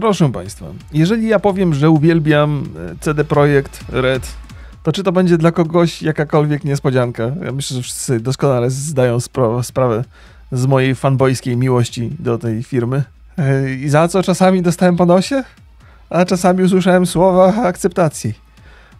Proszę Państwa, jeżeli ja powiem, że uwielbiam e, CD Projekt Red, to czy to będzie dla kogoś jakakolwiek niespodzianka? Ja myślę, że wszyscy doskonale zdają sprawę z mojej fanboyskiej miłości do tej firmy. E, I za co czasami dostałem po nosie? A czasami usłyszałem słowa akceptacji.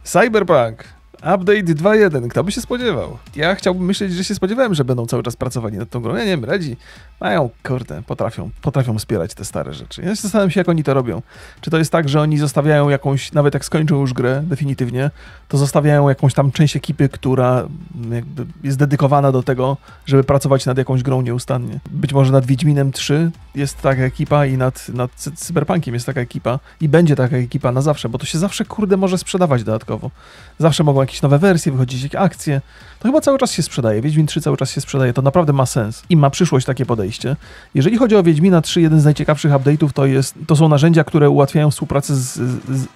Cyberpunk Update 2.1, kto by się spodziewał? Ja chciałbym myśleć, że się spodziewałem, że będą cały czas pracowali nad tą grą. Ja nie wiem, radzi. Mają, kurde, potrafią, potrafią wspierać te stare rzeczy. Ja zastanawiam się, jak oni to robią. Czy to jest tak, że oni zostawiają jakąś, nawet jak skończą już grę definitywnie, to zostawiają jakąś tam część ekipy, która mm, jakby jest dedykowana do tego, żeby pracować nad jakąś grą nieustannie. Być może nad Wiedźminem 3 jest taka ekipa i nad, nad Cyberpunkiem jest taka ekipa i będzie taka ekipa na zawsze, bo to się zawsze, kurde, może sprzedawać dodatkowo. Zawsze mogą jakieś nowe wersje, wychodzić jakieś akcje. To chyba cały czas się sprzedaje. Wiedźmin 3 cały czas się sprzedaje. To naprawdę ma sens i ma przyszłość takie podejście. Jeżeli chodzi o Wiedźmina 3, jeden z najciekawszych update'ów to, jest, to są narzędzia, które ułatwiają współpracę z, z,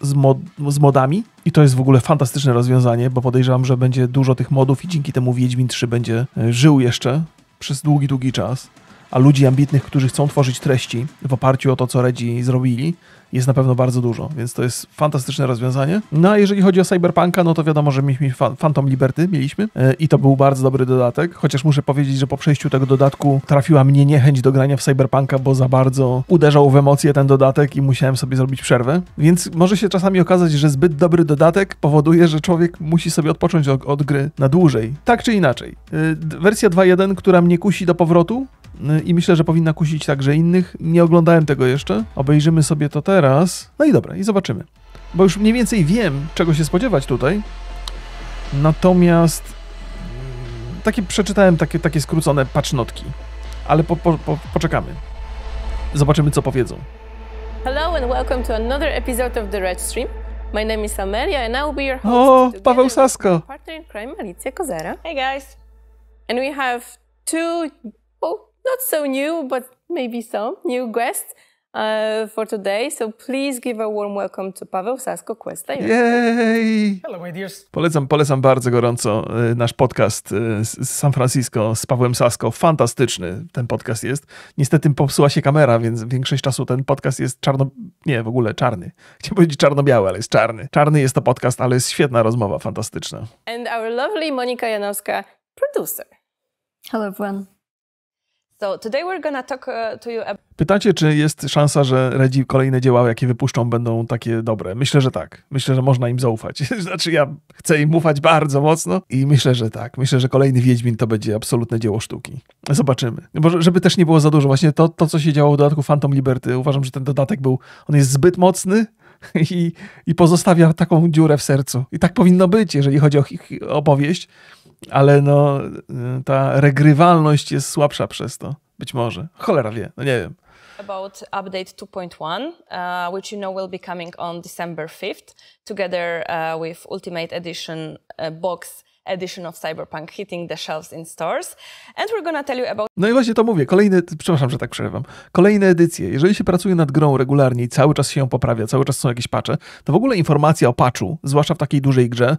z, mod, z modami. I to jest w ogóle fantastyczne rozwiązanie, bo podejrzewam, że będzie dużo tych modów i dzięki temu Wiedźmin 3 będzie e, żył jeszcze przez długi, długi czas a ludzi ambitnych, którzy chcą tworzyć treści w oparciu o to, co Redzi zrobili, jest na pewno bardzo dużo, więc to jest fantastyczne rozwiązanie. No a jeżeli chodzi o Cyberpunka, no to wiadomo, że mieliśmy Phantom Liberty, mieliśmy e, i to był bardzo dobry dodatek, chociaż muszę powiedzieć, że po przejściu tego dodatku trafiła mnie niechęć do grania w Cyberpunka, bo za bardzo uderzał w emocje ten dodatek i musiałem sobie zrobić przerwę. Więc może się czasami okazać, że zbyt dobry dodatek powoduje, że człowiek musi sobie odpocząć od, od gry na dłużej. Tak czy inaczej. E, wersja 2.1, która mnie kusi do powrotu, no i myślę, że powinna kusić także innych. Nie oglądałem tego jeszcze. Obejrzymy sobie to teraz. No i dobra, i zobaczymy. Bo już mniej więcej wiem, czego się spodziewać tutaj. Natomiast mm, takie przeczytałem takie, takie skrócone patchnotki. Ale po, po, po, poczekamy. Zobaczymy, co powiedzą. Hello and welcome to another episode of The Red Stream. My name is Amelia and I will be your host. O, Paweł Sasko. Partner in crime Alicja Kozera. Hey guys. And we have two not so new, but maybe some new guest uh, for today. So please give a warm welcome to Paweł Sasko Questa. Yay! Hello, my dears. Polecam, polecam bardzo gorąco y, nasz podcast y, z San Francisco z Pawłem Sasko. Fantastyczny ten podcast jest. Niestety popsuła się kamera, więc większość czasu ten podcast jest czarno... Nie, w ogóle czarny. Chciałbym powiedzieć czarno-biały, ale jest czarny. Czarny jest to podcast, ale jest świetna rozmowa, fantastyczna. And our lovely Monika Janowska, producer. Hello everyone. So today we're gonna talk uh, to you about... Pytacie, czy jest szansa, że Redzi kolejne dzieła, jakie wypuszczą, będą takie dobre? Myślę, że tak. Myślę, że można im zaufać. znaczy, ja chcę im ufać bardzo mocno i myślę, że tak. Myślę, że kolejny Wiedźmin to będzie absolutne dzieło sztuki. Zobaczymy. Bo żeby też nie było za dużo, właśnie to, to co się działo w dodatku Phantom Liberty, uważam, że ten dodatek był, on jest zbyt mocny, i, i pozostawia taką dziurę w sercu. I tak powinno być, jeżeli chodzi o ich opowieść ale no, y, ta regrywalność jest słabsza przez to. Być może. Cholera wie, no nie wiem. about update 2.1, uh, which you know will be coming on December 5th, together uh, with Ultimate Edition uh, Box edition of Cyberpunk hitting the shelves in stores. And we're gonna tell you about... No i właśnie to mówię. Kolejne... Przepraszam, że tak przerywam. Kolejne edycje. Jeżeli się pracuje nad grą regularnie i cały czas się ją poprawia, cały czas są jakieś pacze, to w ogóle informacja o patchu, zwłaszcza w takiej dużej grze,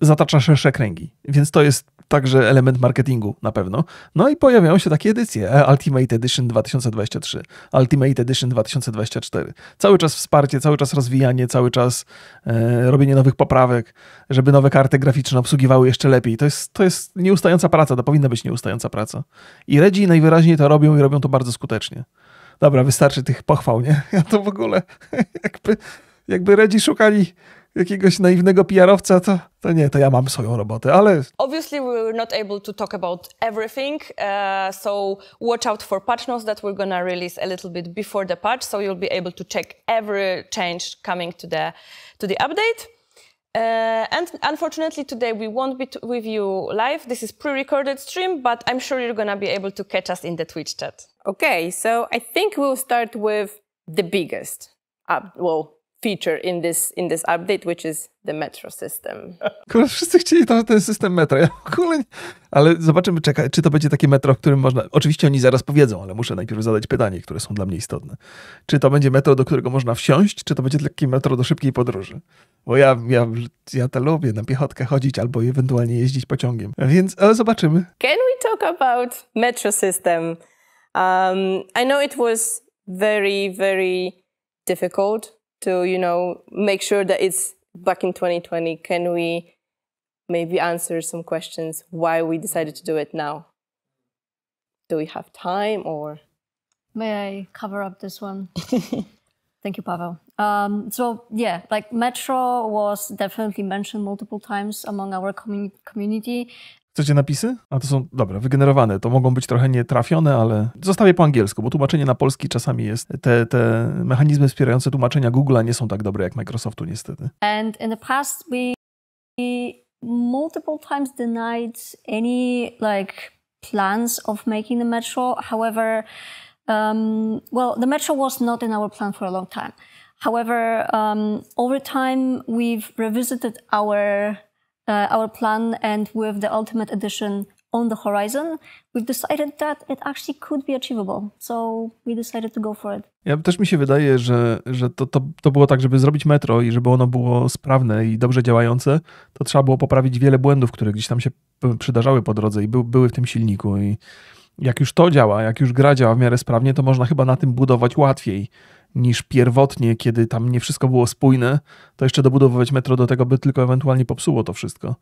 zatacza szersze kręgi. Więc to jest także element marketingu na pewno. No i pojawiają się takie edycje. E, Ultimate Edition 2023, Ultimate Edition 2024. Cały czas wsparcie, cały czas rozwijanie, cały czas e, robienie nowych poprawek, żeby nowe karty graficzne obsługiwały jeszcze lepiej. To jest, to jest nieustająca praca, to powinna być nieustająca praca. I Redzi najwyraźniej to robią i robią to bardzo skutecznie. Dobra, wystarczy tych pochwał, nie? Ja to w ogóle, jakby, jakby Redzi szukali jakiegoś naiwnego PR-owca, to, to nie, to ja mam swoją robotę, ale... Obviously we were not able to talk about everything, uh, so watch out for patch notes that we're gonna release a little bit before the patch, so you'll be able to check every change coming to the, to the update. Uh, and unfortunately, today we won't be with you live. This is pre-recorded stream, but I'm sure you're gonna be able to catch us in the Twitch chat. Okay, so I think we'll start with the biggest, uh, well, feature in this, in this update, which is the metro system. Kurde, wszyscy chcieli to, ten system metro. Ja w ogóle nie... Ale zobaczymy, czeka, czy to będzie takie metro, w którym można... Oczywiście oni zaraz powiedzą, ale muszę najpierw zadać pytanie, które są dla mnie istotne. Czy to będzie metro, do którego można wsiąść, czy to będzie takie metro do szybkiej podróży? Bo ja, ja, ja to lubię, na piechotkę chodzić albo ewentualnie jeździć pociągiem. Więc zobaczymy. Can we talk about metro system? Um, I know it was very, very difficult to you know make sure that it's back in 2020 can we maybe answer some questions why we decided to do it now do we have time or may i cover up this one thank you pavel um, so yeah like metro was definitely mentioned multiple times among our community Chcecie napisy? A to są, dobra, wygenerowane. To mogą być trochę nietrafione, ale zostawię po angielsku, bo tłumaczenie na polski czasami jest. Te, te mechanizmy wspierające tłumaczenia Google'a nie są tak dobre jak Microsoftu, niestety. And in the past we multiple times denied any like plans of making the metro. However, um, well, the metro was not in our plan for a long time. However, um, over time we've revisited our uh, our plan and with the Ultimate Edition on the horizon, we've decided that it actually could be achievable. So we decided to go for it. Ja też mi się wydaje, że, że to, to, to było tak, żeby zrobić metro i żeby ono było sprawne i dobrze działające, to trzeba było poprawić wiele błędów, które gdzieś tam się przydarzały po drodze i by, były w tym silniku. I jak już to działa, jak już gra działa w miarę sprawnie, to można chyba na tym budować łatwiej niż pierwotnie, kiedy tam nie wszystko było spójne, to jeszcze dobudowywać metro do tego by tylko ewentualnie popsuło to wszystko.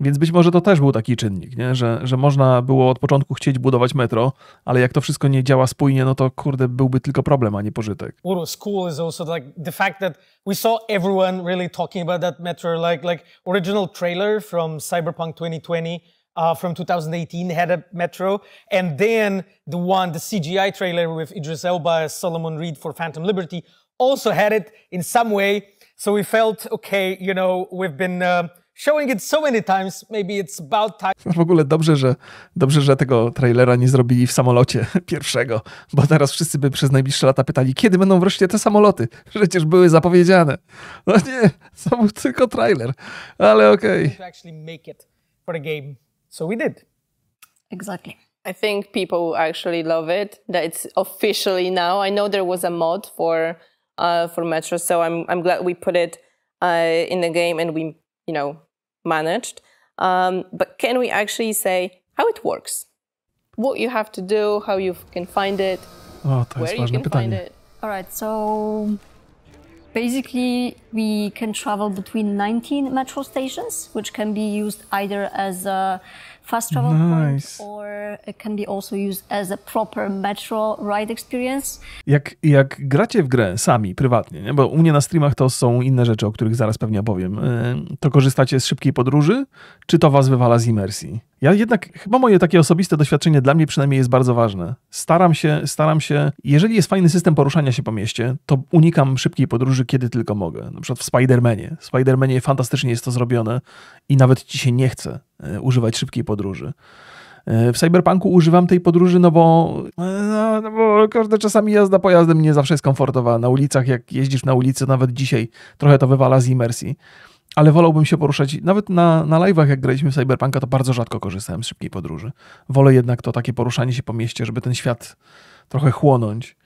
Więc być może to też był taki czynnik, nie? Że, że można było od początku chcieć budować metro, ale jak to wszystko nie działa spójnie, no to kurde, byłby tylko problem, a nie pożytek. What was cool is also like the fact that we saw everyone really talking about that metro, like, like original trailer from Cyberpunk 2020 uh, from 2018 had a Metro, and then the one, the CGI trailer with Idris Elba as Solomon Reed for Phantom Liberty also had it in some way. So we felt, okay, you know, we've been uh, showing it so many times, maybe it's about time. W ogóle dobrze, że, dobrze, że tego trailera nie zrobili w samolocie pierwszego, bo teraz wszyscy by przez najbliższe lata pytali, kiedy będą wreszcie te samoloty? Przecież były zapowiedziane. No nie, to był tylko trailer, ale okej. Okay. So we did. Exactly. I think people actually love it that it's officially now. I know there was a mod for uh, for Metro, so I'm I'm glad we put it uh, in the game and we you know managed. Um, but can we actually say how it works? What you have to do, how you can find it, oh, where you can pytanie. find it. All right, so Basically, we can travel between 19 metro stations, which can be used either as a fast travel nice. point or it can be also used as a proper metro ride experience. Jak, jak gracie w grę sami, prywatnie, nie? bo u mnie na streamach to są inne rzeczy, o których zaraz pewnie opowiem, y, to korzystacie z szybkiej podróży, czy to was wywala z imersji? Ja jednak, chyba moje takie osobiste doświadczenie dla mnie przynajmniej jest bardzo ważne. Staram się, staram się, jeżeli jest fajny system poruszania się po mieście, to unikam szybkiej podróży, kiedy tylko mogę. Na przykład w Spidermanie. W Spidermanie fantastycznie jest to zrobione i nawet ci się nie chce e, używać szybkiej podróży. E, w Cyberpunku używam tej podróży, no bo, e, no, no bo Każde czasami jazda pojazdem nie zawsze jest komfortowa. Na ulicach, jak jeździsz na ulicy, nawet dzisiaj trochę to wywala z imersji ale wolałbym się poruszać. Nawet na, na live'ach, jak graliśmy w Cyberpunka, to bardzo rzadko korzystałem z szybkiej podróży. Wolę jednak to takie poruszanie się po mieście, żeby ten świat trochę chłonąć.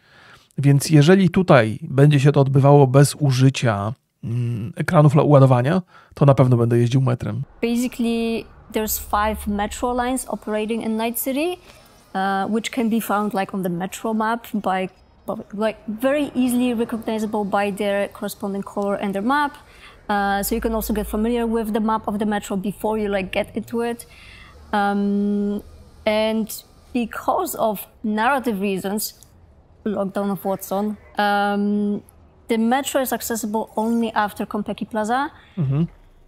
Więc jeżeli tutaj będzie się to odbywało bez użycia mm, ekranów ładowania, to na pewno będę jeździł metrem. Basically, there's five metro lines operating in Night City, uh, which can be found like on the metro map by like very easily recognizable by their corresponding color and their map. Uh, so you can also get familiar with the map of the metro before you like get into it. Um, and because of narrative reasons, lockdown of Watson, um, the metro is accessible only after Compeki Plaza. Mm -hmm.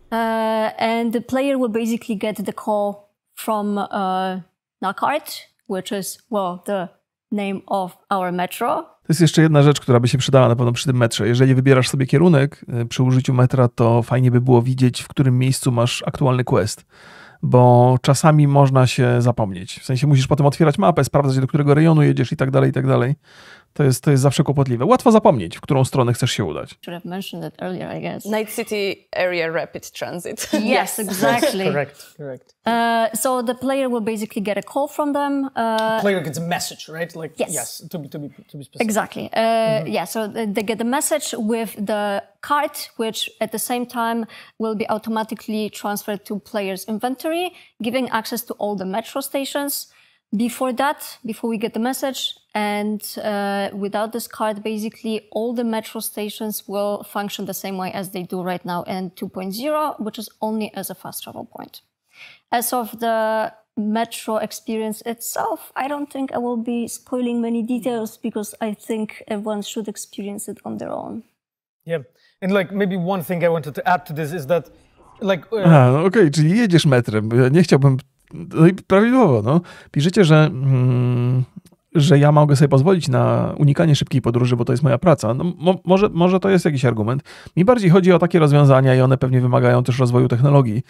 uh, and the player will basically get the call from uh, Nakart, which is, well, the name of our metro. To jest jeszcze jedna rzecz, która by się przydała na pewno przy tym metrze. Jeżeli wybierasz sobie kierunek y, przy użyciu metra, to fajnie by było widzieć, w którym miejscu masz aktualny quest bo czasami można się zapomnieć. W sensie musisz potem otwierać mapę, sprawdzać do którego rejonu jedziesz i tak dalej, i tak dalej. To jest, to jest zawsze kłopotliwe. Łatwo zapomnieć, w którą stronę chcesz się udać. Earlier, Night City Area Rapid Transit. yes, exactly. correct, correct. Uh, so the player will basically get a call from them. Uh, the player gets a message, right? Like, yes. yes to, be, to, be, to be specific. Exactly. Uh, mm -hmm. Yeah, so they get the message with the cart, which at the same time will be automatically transferred to player's inventory, giving access to all the metro stations. before that, before we get the message, and uh, without this card, basically all the metro stations will function the same way as they do right now in 2.0, which is only as a fast travel point. As of the metro experience itself, I don't think I will be spoiling many details because I think everyone should experience it on their own. Yeah, and like maybe one thing I wanted to add to this is that like. Uh... A, ah, okay, czyli jedziesz metrem. Nie chciałbym No i prawidłowo, no. Piszecie, że, mm, że ja mogę sobie pozwolić na unikanie szybkiej podróży, bo to jest moja praca. No, mo, może, może to jest jakiś argument. Mi bardziej chodzi o takie rozwiązania i one pewnie wymagają też rozwoju technologii,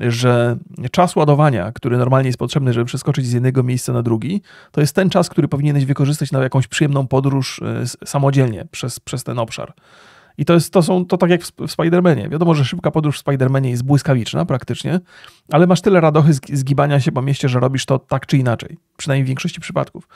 że czas ładowania, który normalnie jest potrzebny, żeby przeskoczyć z jednego miejsca na drugi, to jest ten czas, który powinieneś wykorzystać na jakąś przyjemną podróż y, samodzielnie przez, przez ten obszar. I to, jest, to są to tak jak w, Spidermanie. Wiadomo, że szybka podróż w Spidermanie jest błyskawiczna praktycznie, ale masz tyle radochy z, zgibania się po mieście, że robisz to tak czy inaczej. Przynajmniej w większości przypadków.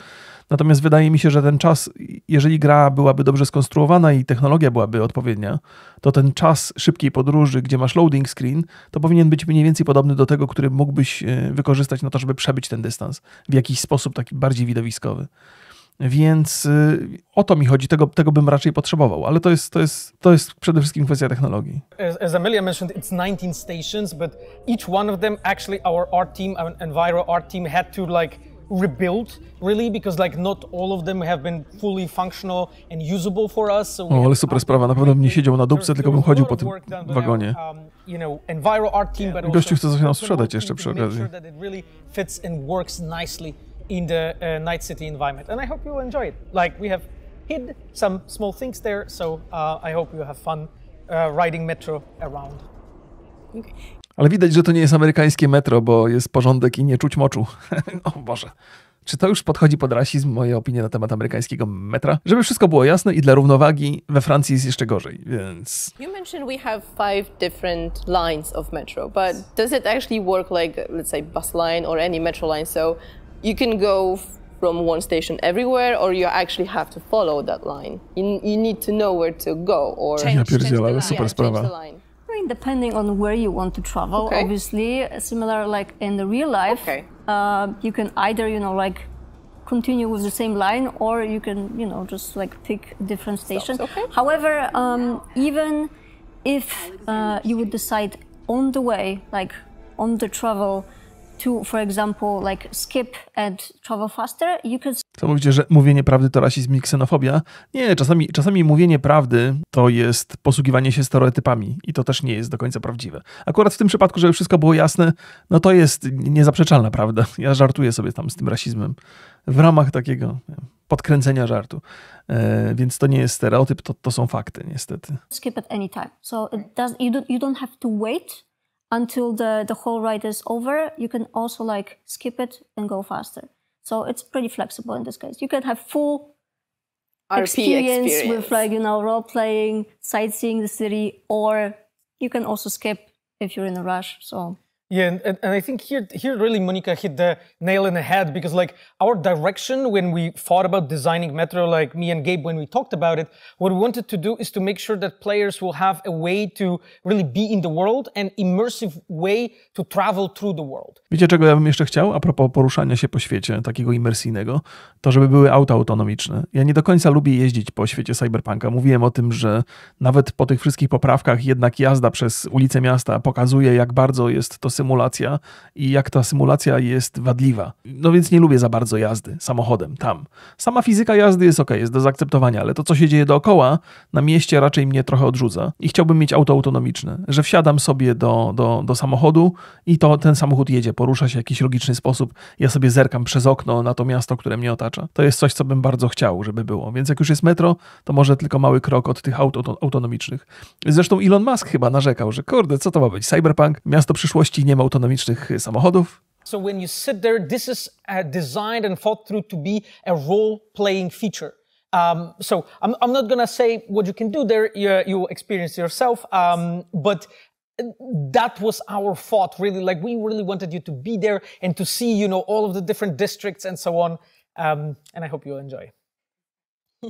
Natomiast wydaje mi się, że ten czas, jeżeli gra byłaby dobrze skonstruowana i technologia byłaby odpowiednia, to ten czas szybkiej podróży, gdzie masz loading screen, to powinien być mniej więcej podobny do tego, który mógłbyś e, wykorzystać na to, żeby przebyć ten dystans w jakiś sposób taki bardziej widowiskowy. Więc y, o to mi chodzi, tego, tego bym raczej potrzebował, ale to jest, to, jest, to jest przede wszystkim kwestia technologii. As, Amelia mentioned, it's 19 stations, but each one of them actually our art team, our Enviro art team had to like rebuild, really because like not all of them have been fully functional and usable for us. So o, ale super sprawa, na pewno bym nie siedział na dupce, tylko bym chodził po tym wagonie. Um, Gościu chce coś nam sprzedać jeszcze przy okazji in the uh, Night City environment. And I hope you enjoy it. Like we have hid some small things there, so uh, I hope you have fun uh, riding metro around. Ale widać, że to nie jest amerykańskie metro, bo jest porządek i nie czuć moczu. o Boże. Czy to już podchodzi pod rasizm, moje opinie na temat amerykańskiego metra? Żeby wszystko było jasne i dla równowagi, we Francji jest jeszcze gorzej, więc... You mentioned we have five different lines of metro, but does it actually work like, let's say, bus line or any metro line? So you can go from one station everywhere, or you actually have to follow that line. You, you need to know where to go, or change, the, line. I mean, depending on where you want to travel, okay. obviously, similar like in the real life, okay. uh, you can either, you know, like continue with the same line or you can, you know, just like pick a different station. Stops, okay. However, um, even if uh, you would decide on the way, like on the travel, to, for example, like skip and travel faster, you could... To mówicie, że mówienie prawdy to rasizm i ksenofobia? Nie, czasami, czasami mówienie prawdy to jest posługiwanie się stereotypami i to też nie jest do końca prawdziwe. Akurat w tym przypadku, żeby wszystko było jasne, no to jest niezaprzeczalna prawda. Ja żartuję sobie tam z tym rasizmem w ramach takiego podkręcenia żartu. E, więc to nie jest stereotyp, to, to są fakty niestety. Skip at any time. So does, you, don't, you don't have to wait until the, the whole ride is over. You can also like skip it and go faster. So it's pretty flexible in this case. You can have full experience, experience, with like, you know, role playing, sightseeing the city, or you can also skip if you're in a rush. So Yeah, and, and, I think here, here really Monica hit the nail in the head because like our direction when we thought about designing Metro, like me and Gabe when we talked about it, what we wanted to do is to make sure that players will have a way to really be in the world and immersive way to travel through the world. Wiecie czego ja bym jeszcze chciał a propos poruszania się po świecie takiego imersyjnego? To żeby były auta autonomiczne. Ja nie do końca lubię jeździć po świecie Cyberpunka. Mówiłem o tym, że nawet po tych wszystkich poprawkach jednak jazda przez ulice miasta pokazuje jak bardzo jest to symulacja i jak ta symulacja jest wadliwa. No więc nie lubię za bardzo jazdy samochodem tam. Sama fizyka jazdy jest ok, jest do zaakceptowania, ale to, co się dzieje dookoła, na mieście raczej mnie trochę odrzuca. I chciałbym mieć auto autonomiczne, że wsiadam sobie do, do, do samochodu i to ten samochód jedzie, porusza się w jakiś logiczny sposób. Ja sobie zerkam przez okno na to miasto, które mnie otacza. To jest coś, co bym bardzo chciał, żeby było. Więc jak już jest metro, to może tylko mały krok od tych aut autonomicznych. Zresztą Elon Musk chyba narzekał, że kurde, co to ma być? Cyberpunk, miasto przyszłości, nie rozwojem autonomicznych samochodów. So when you sit there, this is uh, designed and thought through to be a role-playing feature. Um, so I'm, I'm not gonna say what you can do there. You, you experience yourself. Um, but uh, that was our thought, really. Like we really wanted you to be there and to see, you know, all of the different districts and so on. Um, and I hope you enjoy.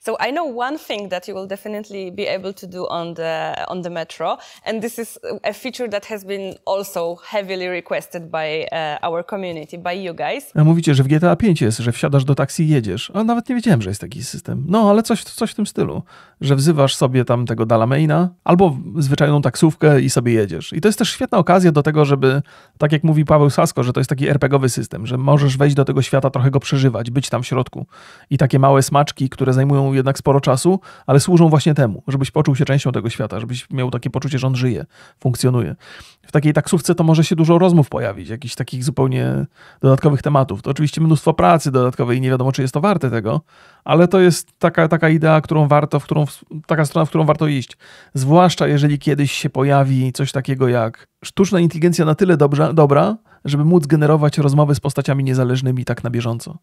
So I know one thing that you will definitely be able to do on the on the metro, and this is a feature that has been also heavily requested by uh, our community, by you guys. A mówicie, że w GTA 5 jest, że wsiadasz do taksi i jedziesz, a nawet nie wiedziałem, że jest taki system. No, ale coś, coś w tym stylu, że wzywasz sobie tam tego dalameina, albo zwyczajną taksówkę i sobie jedziesz. I to jest też świetna okazja do tego, żeby, tak jak mówi Paweł Sasko, że to jest taki RPGowy system, że możesz wejść do tego świata, trochę go przeżywać, być tam w środku. I takie małe smaczki, które zajmują zajmują jednak sporo czasu, ale służą właśnie temu, żebyś poczuł się częścią tego świata, żebyś miał takie poczucie, że on żyje, funkcjonuje. W takiej taksówce to może się dużo rozmów pojawić, jakichś takich zupełnie dodatkowych tematów. To oczywiście mnóstwo pracy dodatkowej i nie wiadomo, czy jest to warte tego, ale to jest taka, taka idea, którą warto, w którą, taka strona, w którą warto iść. Zwłaszcza jeżeli kiedyś się pojawi coś takiego jak sztuczna inteligencja na tyle dobrze, dobra, żeby móc generować rozmowy z postaciami niezależnymi tak na bieżąco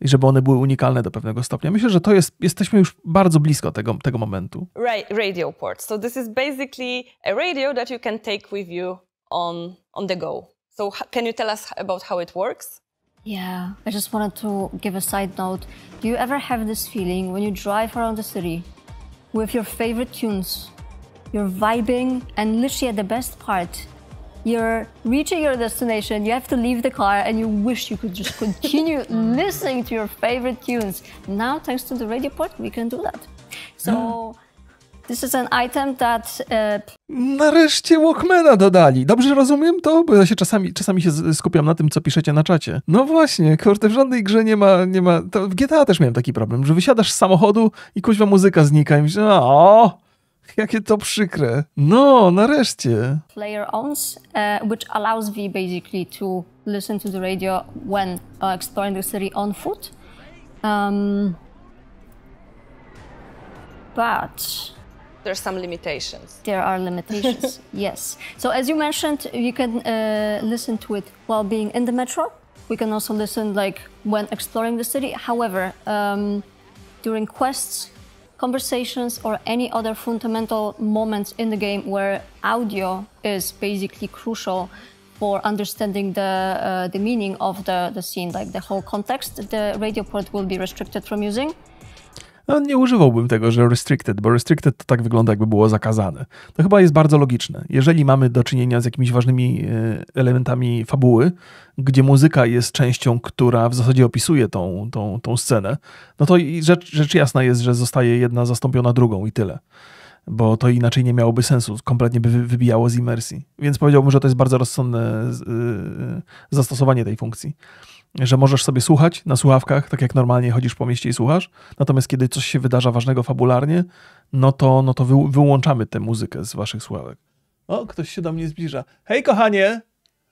i żeby one były unikalne do pewnego stopnia. Myślę, że to jest, jesteśmy już bardzo blisko tego, tego momentu. Radio port. So this is basically a radio that you can take with you on, on the go. So can you tell us about how it works? Yeah, I just wanted to give a side note. Do you ever have this feeling when you drive around the city with your favorite tunes? You're vibing, and literally at the best part, you're reaching your destination, you have to leave the car, and you wish you could just continue mm. listening to your favorite tunes. Now, thanks to the radio port, we can do that. So. Mm. This is an item that, uh... Nareszcie Walkmana dodali. Dobrze rozumiem to? Bo ja się czasami, czasami się skupiam na tym, co piszecie na czacie. No właśnie, kurde, w żadnej grze nie ma, nie ma... To w GTA też miałem taki problem, że wysiadasz z samochodu i kuźwa muzyka znika i myślisz, o, Jakie to przykre. No, nareszcie. Player owns, uh, which allows V basically to listen to the radio when uh, exploring the city on foot. Um, but are some limitations. There are limitations, yes. So as you mentioned, you can uh, listen to it while being in the metro. We can also listen like when exploring the city. However, um, during quests, conversations or any other fundamental moments in the game where audio is basically crucial for understanding the uh, the meaning of the, the scene, like the whole context, the radio port will be restricted from using. No, nie używałbym tego, że restricted, bo restricted to tak wygląda, jakby było zakazane. To chyba jest bardzo logiczne. Jeżeli mamy do czynienia z jakimiś ważnymi e, elementami fabuły, gdzie muzyka jest częścią, która w zasadzie opisuje tą, tą, tą scenę, no to rzecz, rzecz jasna jest, że zostaje jedna zastąpiona drugą i tyle bo to inaczej nie miałoby sensu, kompletnie by wybijało z imersji. Więc powiedziałbym, że to jest bardzo rozsądne e, zastosowanie tej funkcji że możesz sobie słuchać na słuchawkach, tak jak normalnie chodzisz po mieście i słuchasz. Natomiast kiedy coś się wydarza ważnego fabularnie, no to, no to wy, wyłączamy tę muzykę z waszych słuchawek. O, ktoś się do mnie zbliża. Hej, kochanie!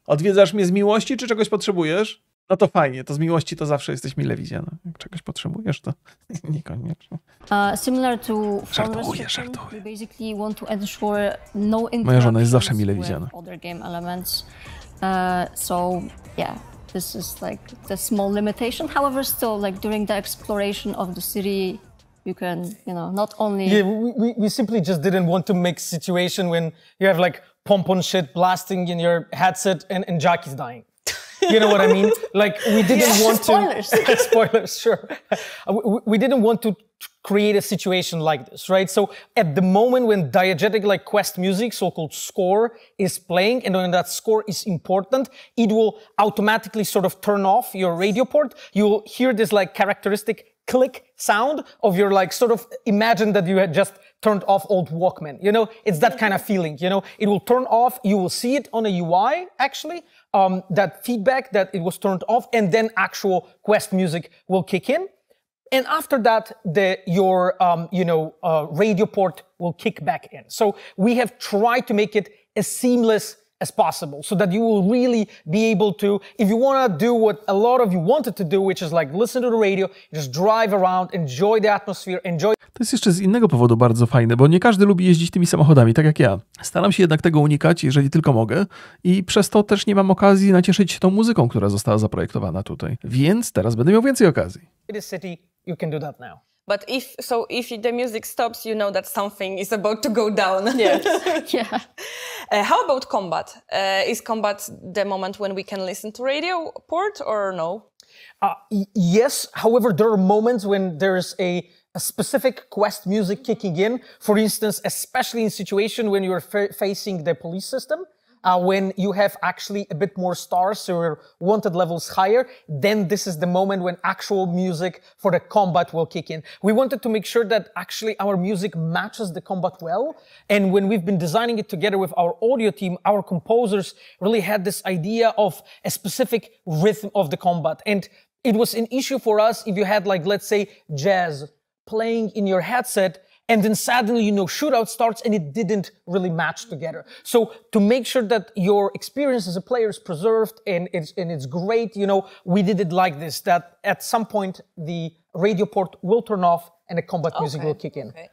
Odwiedzasz mnie z miłości, czy czegoś potrzebujesz? No to fajnie, to z miłości to zawsze jesteś mile widziana. Jak czegoś potrzebujesz, to niekoniecznie. Uh, similar to żartuję, żartuję. Basically want to ensure no Moja żona jest zawsze mile widziana. game elements. Uh, so, yeah. this is like the small limitation. However, still like during the exploration of the city, you can you know not only yeah we, we simply just didn't want to make situation when you have like pom pom shit blasting in your headset and and Jackie's dying. You know what I mean? Like we didn't yeah. want spoilers. to spoilers. Sure, we, we didn't want to create a situation like this, right? So at the moment when diegetic like quest music, so-called score is playing and when that score is important, it will automatically sort of turn off your radio port. You'll hear this like characteristic click sound of your like sort of imagine that you had just turned off old Walkman. You know, it's that kind of feeling, you know, it will turn off. You will see it on a UI actually, um, that feedback that it was turned off and then actual quest music will kick in. And after that, the, your um, you know, uh, radio port will kick back in. So we have tried to make it as seamless as possible so that you will really be able to, if you want to do what a lot of you wanted to do, which is like listen to the radio, just drive around, enjoy the atmosphere, enjoy. To jest jeszcze z innego powodu bardzo fajne, bo nie każdy lubi jeździć tymi samochodami, tak jak ja. Staram się jednak tego unikać, jeżeli tylko mogę, i przez to też nie mam okazji nacieszyć się tą muzyką, która została zaprojektowana tutaj. Więc teraz będę miał więcej okazji. you can do that now but if so if the music stops you know that something is about to go down yes uh, yeah uh, how about combat uh, is combat the moment when we can listen to radio port or no uh, yes however there are moments when there's a, a specific quest music kicking in for instance especially in situation when you're facing the police system uh, when you have actually a bit more stars or wanted levels higher, then this is the moment when actual music for the combat will kick in. We wanted to make sure that actually our music matches the combat well. And when we've been designing it together with our audio team, our composers really had this idea of a specific rhythm of the combat. And it was an issue for us if you had like, let's say, jazz playing in your headset and then suddenly, you know, shootout starts and it didn't really match together. So to make sure that your experience as a player is preserved and it's, and it's great, you know, we did it like this, that at some point the radio port will turn off and the combat okay. music will kick in. Okay.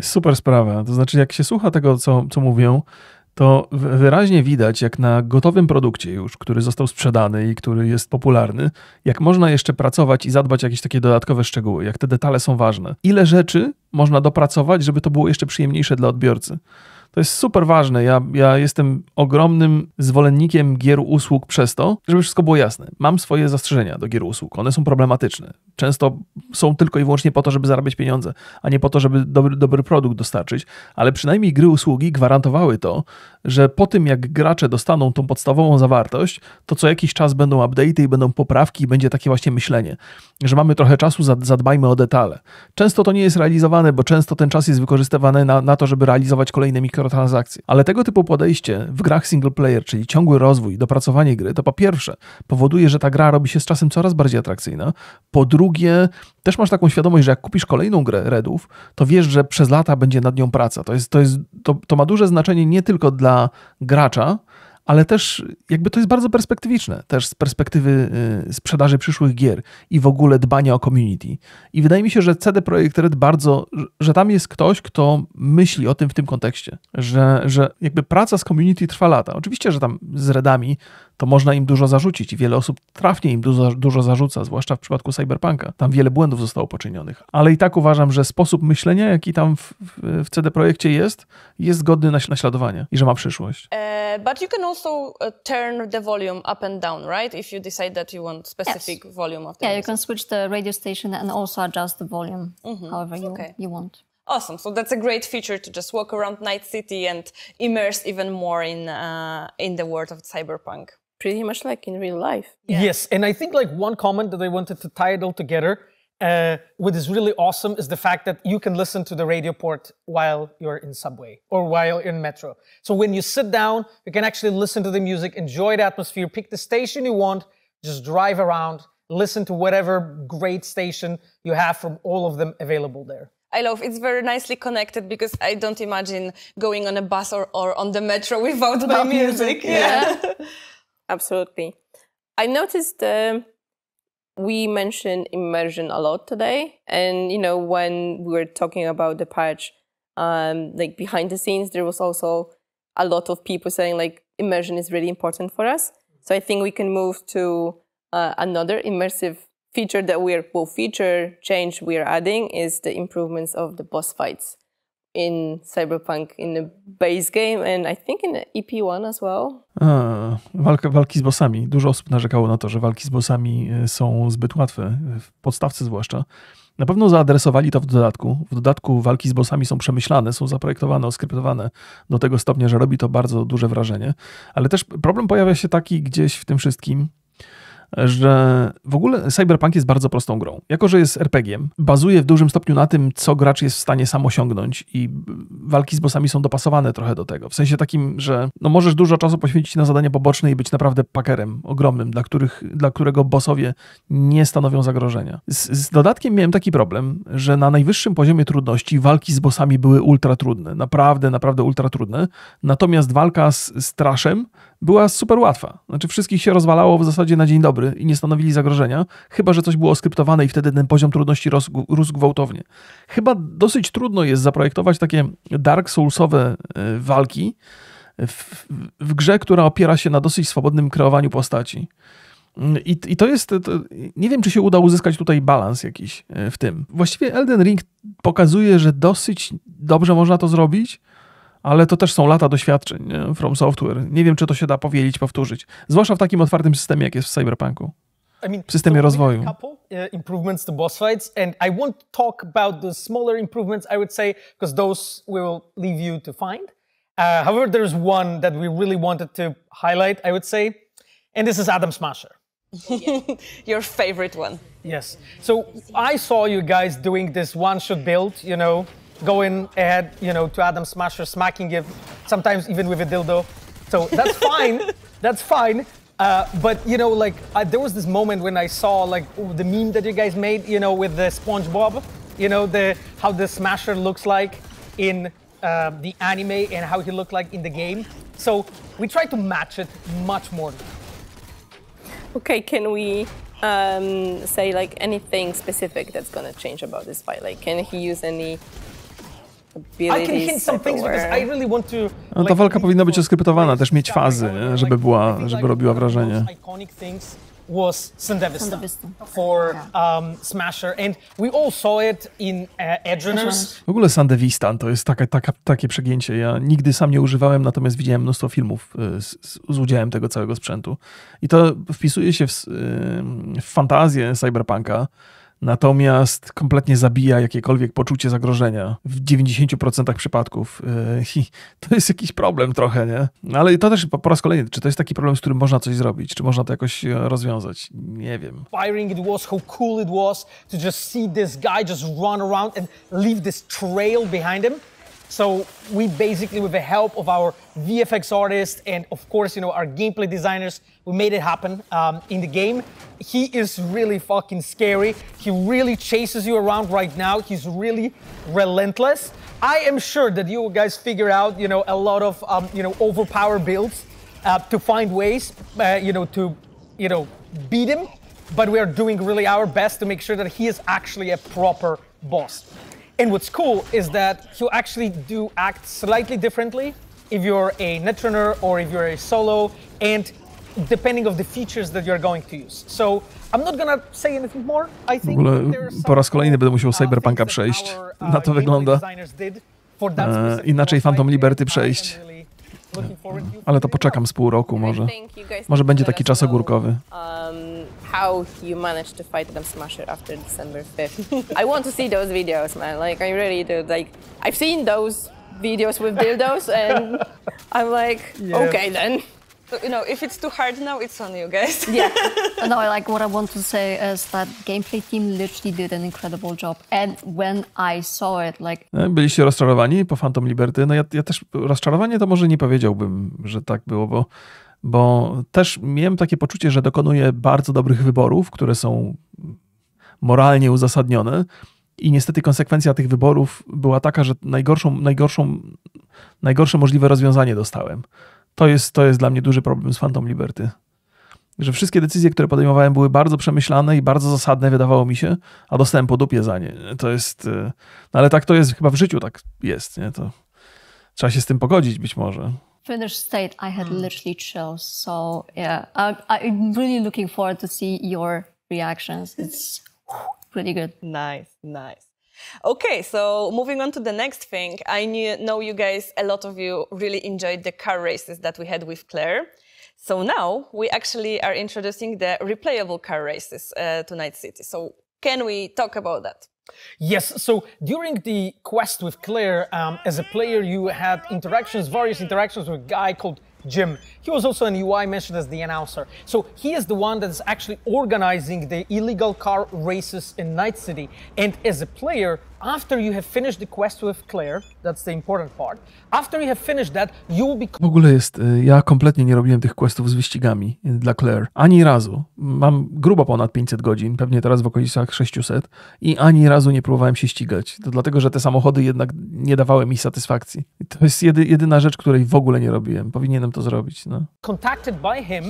Super sprawa. To znaczy, jak się słucha tego, co, co mówią, to wyraźnie widać, jak na gotowym produkcie już, który został sprzedany i który jest popularny, jak można jeszcze pracować i zadbać o jakieś takie dodatkowe szczegóły, jak te detale są ważne. Ile rzeczy można dopracować, żeby to było jeszcze przyjemniejsze dla odbiorcy. To jest super ważne. Ja, ja jestem ogromnym zwolennikiem gier usług przez to, żeby wszystko było jasne. Mam swoje zastrzeżenia do gier usług. One są problematyczne. Często są tylko i wyłącznie po to, żeby zarabiać pieniądze, a nie po to, żeby dobry, dobry produkt dostarczyć. Ale przynajmniej gry usługi gwarantowały to, że po tym jak gracze dostaną tą podstawową zawartość, to co jakiś czas będą update'y i będą poprawki i będzie takie właśnie myślenie, że mamy trochę czasu, zadbajmy o detale. Często to nie jest realizowane, bo często ten czas jest wykorzystywany na, na to, żeby realizować kolejne mikro mikrotransakcji. Ale tego typu podejście w grach single player, czyli ciągły rozwój, dopracowanie gry, to po pierwsze powoduje, że ta gra robi się z czasem coraz bardziej atrakcyjna. Po drugie, też masz taką świadomość, że jak kupisz kolejną grę Redów, to wiesz, że przez lata będzie nad nią praca. To, jest, to, jest, to, to ma duże znaczenie nie tylko dla gracza, ale też jakby to jest bardzo perspektywiczne, też z perspektywy y, sprzedaży przyszłych gier i w ogóle dbania o community. I wydaje mi się, że CD Projekt Red bardzo, że tam jest ktoś, kto myśli o tym w tym kontekście, że, że jakby praca z community trwa lata. Oczywiście, że tam z redami to można im dużo zarzucić i wiele osób trafnie im dużo, dużo zarzuca, zwłaszcza w przypadku Cyberpunka. Tam wiele błędów zostało poczynionych. Ale i tak uważam, że sposób myślenia, jaki tam w, w CD Projekcie jest, jest godny na naśladowania i że ma przyszłość. Uh, but you can also e, turn the volume up and down, right? If you decide that you want specific yes. volume of the Yeah, music. you can switch the radio station and also adjust the volume mm -hmm. however you, okay. you want. Awesome. So that's a great feature to just walk around Night City and immerse even more in, uh, in the world of cyberpunk. pretty much like in real life. Yeah. Yes, and I think like one comment that I wanted to tie it all together uh, what is really awesome is the fact that you can listen to the radio port while you're in subway or while you're in metro. So when you sit down, you can actually listen to the music, enjoy the atmosphere, pick the station you want, just drive around, listen to whatever great station you have from all of them available there. I love. It's very nicely connected because I don't imagine going on a bus or, or on the metro without my music. music. Yeah. Absolutely. I noticed uh, we mentioned immersion a lot today. And, you know, when we were talking about the patch, um, like behind the scenes, there was also a lot of people saying, like, immersion is really important for us. So I think we can move to uh, another immersive feature that we're will feature change we're adding is the improvements of the boss fights. in Cyberpunk in the base game and I think in EP1 e as well. A, walka, walki z bossami. Dużo osób narzekało na to, że walki z bossami e, są zbyt łatwe, e, w podstawce zwłaszcza. Na pewno zaadresowali to w dodatku. W dodatku walki z bossami są przemyślane, są zaprojektowane, oskryptowane do tego stopnia, że robi to bardzo duże wrażenie. Ale też problem pojawia się taki gdzieś w tym wszystkim, że w ogóle Cyberpunk jest bardzo prostą grą. Jako, że jest RPG-iem, bazuje w dużym stopniu na tym, co gracz jest w stanie sam osiągnąć i walki z bossami są dopasowane trochę do tego. W sensie takim, że no możesz dużo czasu poświęcić na zadania poboczne i być naprawdę pakerem ogromnym, dla, których, dla którego bossowie nie stanowią zagrożenia. Z, z dodatkiem miałem taki problem, że na najwyższym poziomie trudności walki z bossami były ultra trudne. Naprawdę, naprawdę ultra trudne. Natomiast walka z traszem była super łatwa. Znaczy wszystkich się rozwalało w zasadzie na dzień dobry i nie stanowili zagrożenia, chyba że coś było skryptowane i wtedy ten poziom trudności rósł, rósł gwałtownie. Chyba dosyć trudno jest zaprojektować takie Dark Soulsowe e, walki w, w grze, która opiera się na dosyć swobodnym kreowaniu postaci. I, I, to jest. To, nie wiem, czy się uda uzyskać tutaj balans jakiś e, w tym. Właściwie Elden Ring pokazuje, że dosyć dobrze można to zrobić, ale to też są lata doświadczeń nie? From Software. Nie wiem, czy to się da powielić, powtórzyć. Zwłaszcza w takim otwartym systemie, jak jest w Cyberpunku. W systemie rozwoju. Uh, improvements to boss fights, and I won't talk about the smaller improvements, I would say, because those will leave you to find. Uh, however, there's one that we really wanted to highlight, I would say, and this is Adam Smasher. Your favorite one. Yes. So I saw you guys doing this one shot build, you know, going ahead, you know, to Adam Smasher, smacking him, sometimes even with a dildo. So that's fine. that's fine. Uh, but you know, like I, there was this moment when I saw like the meme that you guys made, you know, with the SpongeBob, you know, the how the Smasher looks like in uh, the anime and how he looked like in the game. So we try to match it much more. Okay, can we um, say like anything specific that's gonna change about this fight? Like, can he use any I I Ta no, walka powinna być oskryptowana, też mieć fazy, żeby była, żeby robiła wrażenie. was Sandevista, Sandevista. for yeah. um, Smasher, and we all saw it in uh, Edreners. W ogóle Sandevista to jest taka, taka, takie przegięcie. Ja nigdy sam nie używałem, natomiast widziałem mnóstwo filmów y, z, z udziałem tego całego sprzętu. I to wpisuje się w, y, w fantazję cyberpunka, natomiast kompletnie zabija jakiekolwiek poczucie zagrożenia w 90% przypadków. Yy, to jest jakiś problem trochę, nie? Ale to też po, po raz kolejny, czy to jest taki problem, z którym można coś zrobić, czy można to jakoś e, rozwiązać? Nie wiem. Firing it was, how cool it was to just see this guy just run around and leave this trail behind him. So we basically, with the help of our VFX artists and of course, you know, our gameplay designers, we made it happen um, in the game. He is really fucking scary. He really chases you around right now. He's really relentless. I am sure that you guys figure out, you know, a lot of, um, you know, overpower builds uh, to find ways, uh, you know, to, you know, beat him. But we are doing really our best to make sure that he is actually a proper boss. And what's cool is that you actually do act slightly differently if you're a netrunner or if you're a solo, and depending of the features that you're going to use. So I'm not gonna say anything more. I think w ogóle po raz kolejny będę musiał uh, Cyberpunka przejść. Na uh, to wygląda. E, inaczej Phantom Liberty przejść. Ale to poczekam z pół roku może. Może będzie taki czas ogórkowy. Um, how you managed to fight them Smasher after December 5th. I want to see those videos, man. Like, I really do. Like, I've seen those videos with dildos, and I'm like, yeah. okay then. You know, if it's too hard now, it's on you guys. yeah. No, like what I want to say is that gameplay team literally did an incredible job. And when I saw it, like... Byliście rozczarowani po Phantom Liberty? No ja, ja też rozczarowanie to może nie powiedziałbym, że tak było, bo bo też miałem takie poczucie, że dokonuję bardzo dobrych wyborów, które są moralnie uzasadnione. I niestety konsekwencja tych wyborów była taka, że najgorszą, najgorszą, najgorsze możliwe rozwiązanie dostałem. To jest, to jest dla mnie duży problem z Phantom Liberty. Że wszystkie decyzje, które podejmowałem, były bardzo przemyślane i bardzo zasadne, wydawało mi się, a dostałem po dupie za nie. To jest. E, no ale tak to jest chyba w życiu, tak jest, nie? To trzeba się z tym pogodzić być może. finished state I had mm. literally chills. So yeah, I, I'm really looking forward to see your reactions. It's pretty good. Nice, nice. Okay, so moving on to the next thing. I knew, know you guys, a lot of you really enjoyed the car races that we had with Claire. So now we actually are introducing the replayable car races uh, to Night City. So can we talk about that? Yes, so during the quest with Claire, um, as a player, you had interactions, various interactions with a guy called Jim. He was also an UI mentioned as the announcer. So he is the one that is actually organizing the illegal car races in Night City. And as a player, after you have finished the quest with Claire, that's the important part. After you have finished that, you will be W ogóle jest y, ja kompletnie nie robiłem tych questów z wyścigami y, dla Claire ani razu. Mam grubo ponad 500 godzin, pewnie teraz w okolicach 600 i ani razu nie próbowałem się ścigać. To dlatego, że te samochody jednak nie dawały mi satysfakcji. to jest jedy, jedyna rzecz, której w ogóle nie robiłem. Powinienem to zrobić, no. Contacted by him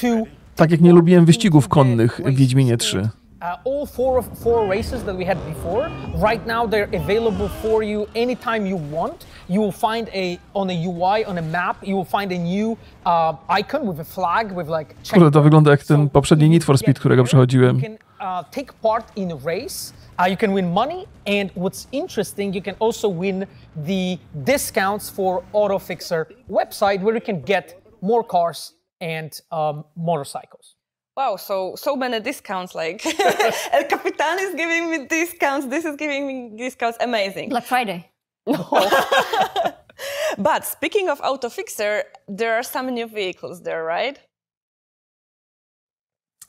to tak jak nie lubiłem wyścigów konnych w Wiedźminie 3. uh, all four of four races that we had before. Right now, they're available for you anytime you want. You will find a on a UI on a map. You will find a new uh, icon with a flag with like. Kurde, to wygląda jak ten poprzedni Need for Speed, którego przechodziłem. You can uh, take part in a race. Uh, you can win money, and what's interesting, you can also win the discounts for AutoFixer website, where you can get more cars and um, motorcycles wow, so so many discounts. Like El Capitan is giving me discounts. This is giving me discounts. Amazing. Black Friday. No. but speaking of Auto Fixer, there are some new vehicles there, right?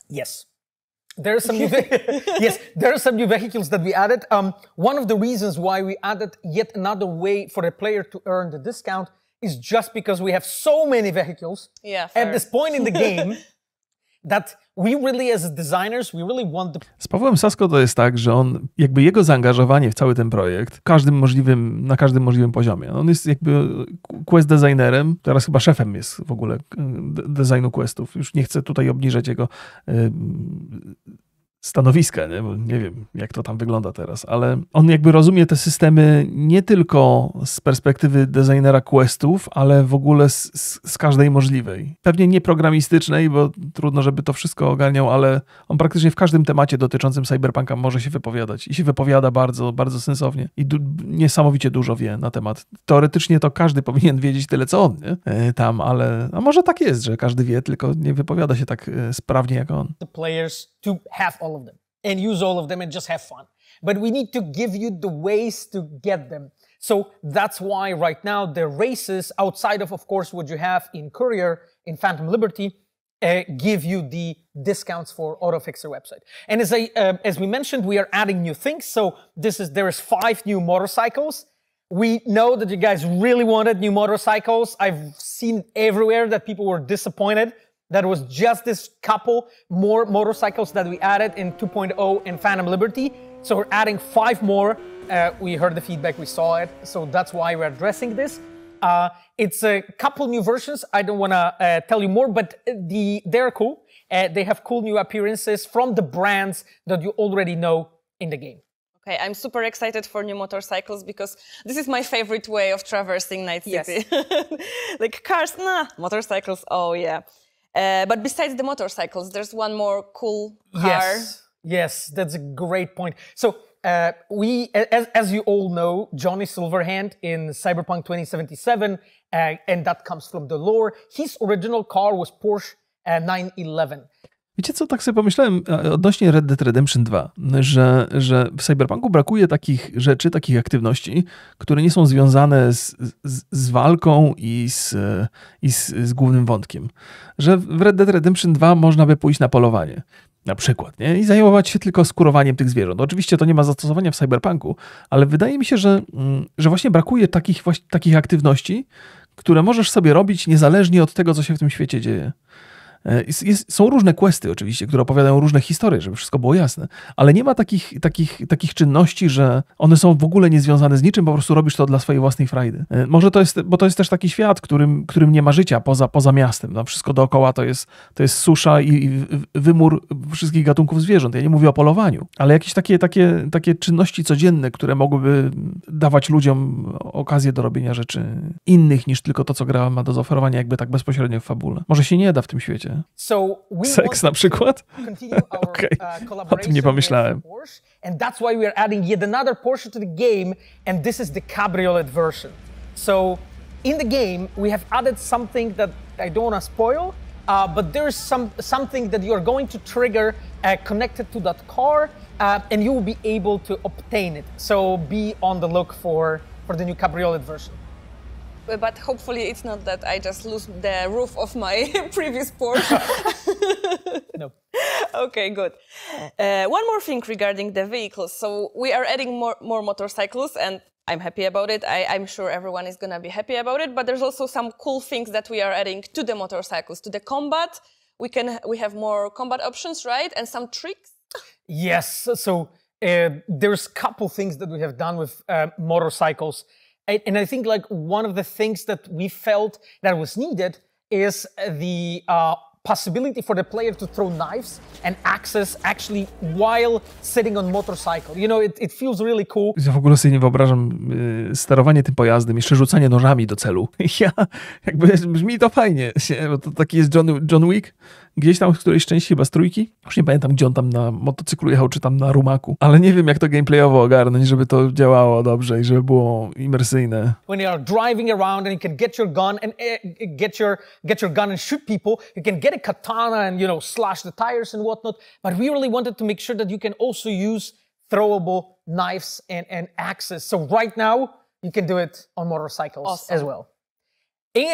Yes. There are some new yes, there are some new vehicles that we added. Um, one of the reasons why we added yet another way for the player to earn the discount is just because we have so many vehicles yeah, at this point in the game Z Pawłem Sasko to jest tak, że on, jakby jego zaangażowanie w cały ten projekt, każdym możliwym, na każdym możliwym poziomie. On jest jakby quest designerem, teraz chyba szefem jest w ogóle y, designu questów. Już nie chcę tutaj obniżać jego y, stanowiska, nie? Bo nie wiem, jak to tam wygląda teraz, ale on jakby rozumie te systemy nie tylko z perspektywy designera questów, ale w ogóle z, z każdej możliwej. Pewnie nie programistycznej, bo trudno, żeby to wszystko ogarniał, ale on praktycznie w każdym temacie dotyczącym cyberpunka może się wypowiadać i się wypowiada bardzo, bardzo sensownie i du niesamowicie dużo wie na temat. Teoretycznie to każdy powinien wiedzieć tyle, co on, nie? E, tam, ale a może tak jest, że każdy wie, tylko nie wypowiada się tak e, sprawnie jak on. The players to have all of them and use all of them and just have fun. But we need to give you the ways to get them. So that's why right now the races outside of, of course, what you have in Courier, in Phantom Liberty, uh, give you the discounts for AutoFixer website. And as I, uh, as we mentioned, we are adding new things. So this is, there is five new motorcycles. We know that you guys really wanted new motorcycles. I've seen everywhere that people were disappointed that was just this couple more motorcycles that we added in 2.0 and Phantom Liberty. So we're adding five more. Uh, we heard the feedback, we saw it. So that's why we're addressing this. Uh, it's a couple new versions. I don't want to uh, tell you more, but the, they're cool. Uh, they have cool new appearances from the brands that you already know in the game. Okay, I'm super excited for new motorcycles because this is my favorite way of traversing Night City. Yes. like cars, nah, motorcycles, oh yeah. Uh, but besides the motorcycles, there's one more cool car. Yes, yes that's a great point. So uh, we, as, as, you all know, Johnny Silverhand in Cyberpunk 2077, uh, and that comes from the lore. His original car was Porsche uh, 911. Wiecie co, tak sobie pomyślałem e, odnośnie Red Dead Redemption 2, że, że w Cyberpunku brakuje takich rzeczy, takich aktywności, które nie są związane z, z, z walką i, z, i z, z, głównym wątkiem. Że w Red Dead Redemption 2 można by pójść na polowanie. Na przykład, nie? I zajmować się tylko skurowaniem tych zwierząt. Oczywiście to nie ma zastosowania w cyberpunku, ale wydaje mi się, że, mm, że właśnie brakuje takich, właśnie, takich aktywności, które możesz sobie robić niezależnie od tego, co się w tym świecie dzieje. E, jest, jest, są różne questy oczywiście, które opowiadają różne historie, żeby wszystko było jasne, ale nie ma takich, takich, takich czynności, że one są w ogóle niezwiązane z niczym, po prostu robisz to dla swojej własnej frajdy. E, może to jest, bo to jest też taki świat, którym, którym nie ma życia poza, poza miastem. No, wszystko dookoła to jest, to jest susza i, i wymór wszystkich gatunków zwierząt. Ja nie mówię o polowaniu, ale jakieś takie, takie, takie czynności codzienne, które mogłyby dawać ludziom okazję do robienia rzeczy innych niż tylko to, co gra ma do zaoferowania, jakby tak bezpośrednio w fabule. Może się nie da w tym świecie, we Seks na przykład? Okej, okay. Uh, o tym nie pomyślałem. And that's why we are adding yet another Porsche to the game, and this is the cabriolet version. So in the game, we have added something that I don't want to spoil, uh, but there is some something that you're going to trigger uh, connected to that car, uh, and you will be able to obtain it. So be on the look for, for the new cabriolet version but hopefully it's not that I just lose the roof of my previous Porsche. no. Okay, good. Uh, one more thing regarding the vehicles. So we are adding more, more motorcycles, and I'm happy about it. I, am sure everyone is gonna be happy about it. But there's also some cool things that we are adding to the motorcycles, to the combat. We can we have more combat options, right? And some tricks. yes. So uh, there's couple things that we have done with uh, motorcycles and I think like one of the things that we felt that was needed is the uh, possibility for the player to throw knives and axes actually while sitting on motorcycle. You know, it, it feels really cool. Ja w ogóle sobie nie wyobrażam y, sterowanie tym pojazdem, jeszcze rzucanie nożami do celu. Ja, jakby brzmi to fajnie, bo to taki jest John, John Wick. gdzieś tam w którejś części, chyba z trójki. Już nie pamiętam, gdzie on tam na motocyklu jechał, czy tam na rumaku. Ale nie wiem, jak to gameplayowo ogarnąć, żeby to działało dobrze i żeby było imersyjne. When you are driving around and you can get your gun and eh, get your, get your gun and shoot people, you can get a katana and, you know, slash the tires and whatnot. But we really wanted to make sure that you can also use throwable knives and, and axes. So right now, you can do it on motorcycles awesome. as well.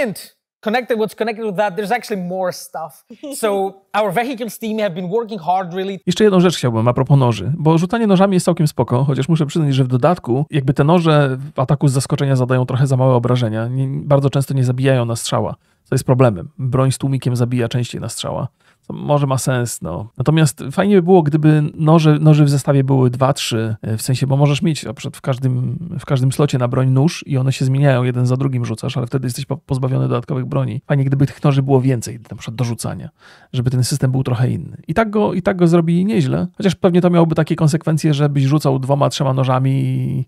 And connected what's connected with that, there's actually more stuff. So our vehicles team have been working hard really. Jeszcze jedną rzecz chciałbym a propos noży, bo rzucanie nożami jest całkiem spoko, chociaż muszę przyznać, że w dodatku jakby te noże w ataku z zaskoczenia zadają trochę za małe obrażenia. Nie, bardzo często nie zabijają na strzała, co jest problemem. Broń z tłumikiem zabija częściej na strzała to może ma sens. No. Natomiast fajnie by było, gdyby noże, noży w zestawie były 2-3, e, w sensie, bo możesz mieć na przykład w każdym, w każdym slocie na broń nóż i one się zmieniają, jeden za drugim rzucasz, ale wtedy jesteś pozbawiony dodatkowych broni. Fajnie, gdyby tych noży było więcej, na przykład do rzucania, żeby ten system był trochę inny. I tak go, i tak go zrobili nieźle, chociaż pewnie to miałoby takie konsekwencje, żebyś rzucał dwoma, trzema nożami. I...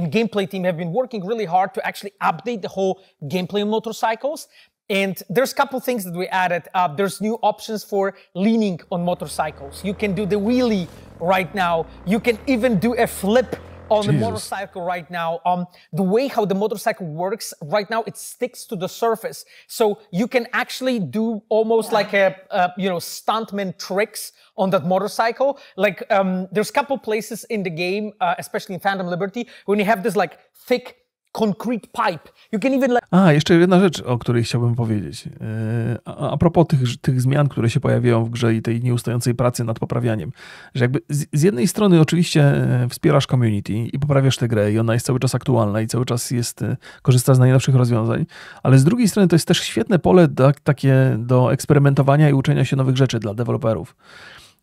And gameplay team have been working really hard to actually update the whole gameplay motorcycles. And there's a couple things that we added. Uh, there's new options for leaning on motorcycles. You can do the wheelie right now. You can even do a flip on Jesus. the motorcycle right now. Um, the way how the motorcycle works right now, it sticks to the surface. So you can actually do almost like a, a you know, stuntman tricks on that motorcycle. Like, um, there's a couple places in the game, uh, especially in Phantom Liberty, when you have this like thick concrete pipe. You can even like... A, jeszcze jedna rzecz, o której chciałbym powiedzieć. E, a, a propos tych, tych zmian, które się pojawiają w grze i tej nieustającej pracy nad poprawianiem. Że jakby z, z jednej strony oczywiście e, wspierasz community i poprawiasz tę grę i ona jest cały czas aktualna i cały czas jest, e, korzysta z najnowszych rozwiązań, ale z drugiej strony to jest też świetne pole takie do eksperymentowania i uczenia się nowych rzeczy dla deweloperów.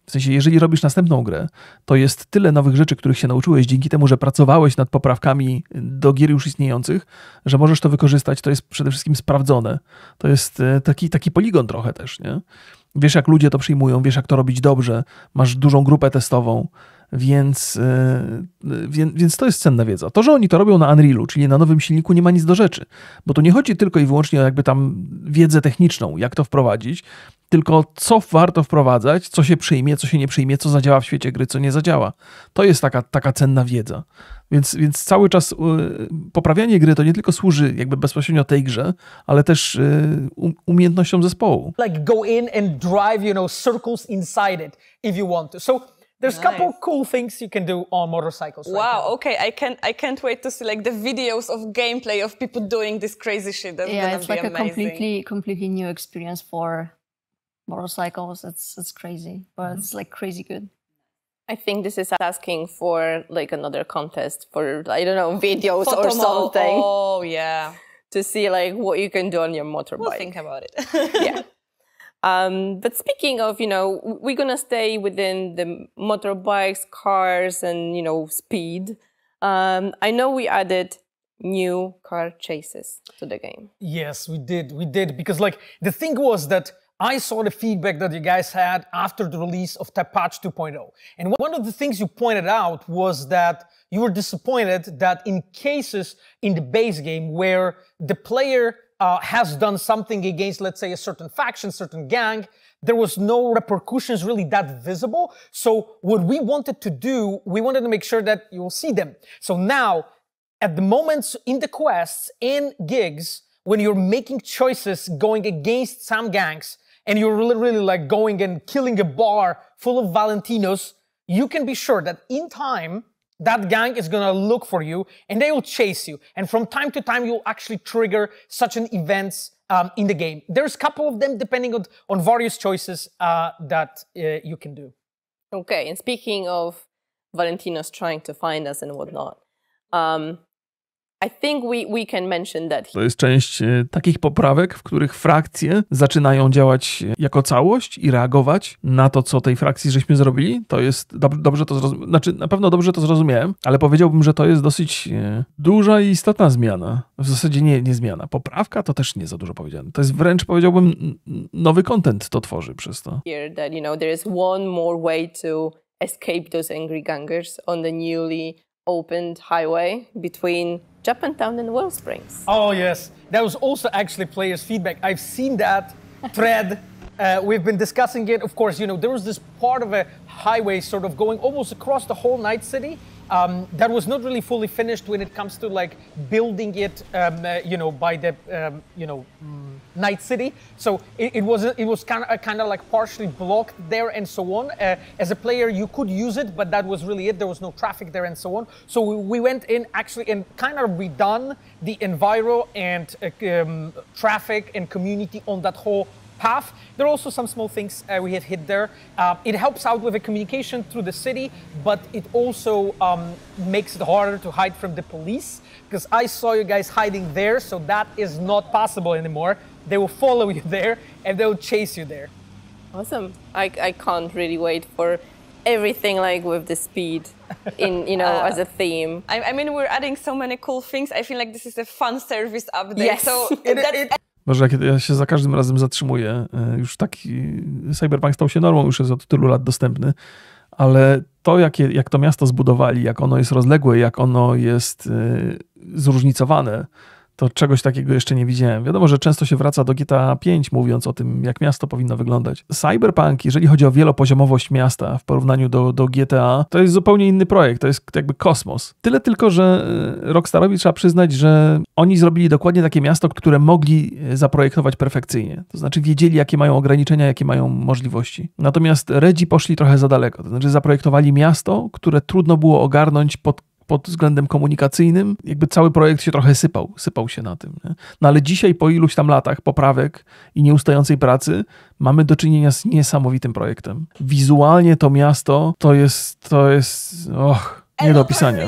W sensie, jeżeli robisz następną grę, to jest tyle nowych rzeczy, których się nauczyłeś dzięki temu, że pracowałeś nad poprawkami do gier już istniejących, że możesz to wykorzystać. To jest przede wszystkim sprawdzone. To jest e, taki, taki poligon trochę też, nie? Wiesz, jak ludzie to przyjmują, wiesz, jak to robić dobrze, masz dużą grupę testową. E, więc, więc, to jest cenna wiedza. To, że oni to robią na Unrealu, czyli na nowym silniku, nie ma nic do rzeczy, bo tu nie chodzi tylko i wyłącznie o jakby tam wiedzę techniczną, jak to wprowadzić, tylko co warto wprowadzać, co się przyjmie, co się nie przyjmie, co zadziała w świecie gry, co nie zadziała. To jest taka, taka cenna wiedza. Więc, więc cały czas e, poprawianie gry to nie tylko służy jakby bezpośrednio tej grze, ale też e, umiejętnościom zespołu. Like go in and drive, you know, circles inside it if you want to. So There's a nice. couple cool things you can do on motorcycles. Wow. Right okay. I can I can't wait to see like the videos of gameplay of people doing this crazy shit. That's yeah, it's like amazing. a completely completely new experience for motorcycles. It's it's crazy, but mm-hmm. it's like crazy good. I think this is asking for like another contest for I don't know videos or something. Oh yeah. To see like what you can do on your motorbike. We'll think about it. yeah. Um, but speaking of, you know, we're gonna stay within the motorbikes, cars, and you know, speed. Um, I know we added new car chases to the game. Yes, we did. We did because like the thing was that I saw the feedback that you guys had after the release of Patch 2.0, and one of the things you pointed out was that you were disappointed that in cases in the base game where the player uh, has done something against, let's say, a certain faction, certain gang, there was no repercussions really that visible. So what we wanted to do, we wanted to make sure that you will see them. So now, at the moments in the quests and gigs, when you're making choices going against some gangs, and you're really, really like going and killing a bar full of Valentinos, you can be sure that in time, that gang is gonna look for you and they will chase you. And from time to time, you'll actually trigger such an events um, in the game. There's a couple of them depending on, on various choices uh, that uh, you can do. Okay, and speaking of Valentino's trying to find us and whatnot, um, To jest część e, takich poprawek, w których frakcje zaczynają działać e, jako całość i reagować na to, co tej frakcji żeśmy zrobili. To jest dob dobrze to zrozumiałem. Znaczy, na pewno dobrze to zrozumiałem, ale powiedziałbym, że to jest dosyć e, duża i istotna zmiana. W zasadzie nie, nie zmiana. Poprawka to też nie za dużo powiedziane. To jest wręcz powiedziałbym nowy kontent to tworzy przez to. Here that you know there is one more way to escape those angry gangers on the newly opened highway between Japantown and Well Springs. Oh, yes. That was also actually players' feedback. I've seen that thread uh, we've been discussing it. Of course, you know, there was this part of a highway sort of going almost across the whole night city. Um, that was not really fully finished when it comes to like building it, um, uh, you know, by the um, you know mm. night city. So it, it was it was kind of uh, kind of like partially blocked there and so on. Uh, as a player, you could use it, but that was really it. There was no traffic there and so on. So we, we went in actually and kind of redone the enviro and uh, um, traffic and community on that whole path. There are also some small things uh, we have hit there. Uh, it helps out with the communication through the city, but it also um, makes it harder to hide from the police because I saw you guys hiding there, so that is not possible anymore. They will follow you there and they will chase you there. Awesome. I, I can't really wait for everything like with the speed in you know uh, as a theme I, I, mean we're adding so many cool things i feel like this is a fun service update yes. so it, it, Boże, jak ja się za każdym razem zatrzymuję. E, już taki cyberpunk stał się normą, już jest od tylu lat dostępny, ale to, jakie, jak to miasto zbudowali, jak ono jest rozległe, jak ono jest e, zróżnicowane, to czegoś takiego jeszcze nie widziałem. Wiadomo, że często się wraca do GTA 5, mówiąc o tym, jak miasto powinno wyglądać. Cyberpunk, jeżeli chodzi o wielopoziomowość miasta w porównaniu do, do GTA, to jest zupełnie inny projekt, to jest jakby kosmos. Tyle tylko, że e, Rockstarowi trzeba przyznać, że oni zrobili dokładnie takie miasto, które mogli e, zaprojektować perfekcyjnie. To znaczy wiedzieli, jakie mają ograniczenia, jakie mają możliwości. Natomiast Redzi poszli trochę za daleko. To znaczy zaprojektowali miasto, które trudno było ogarnąć pod pod względem komunikacyjnym, jakby cały projekt się trochę sypał, sypał się na tym. Nie? No ale dzisiaj po iluś tam latach poprawek i nieustającej pracy mamy do czynienia z niesamowitym projektem. Wizualnie to miasto to jest, to jest, och, nie do opisania.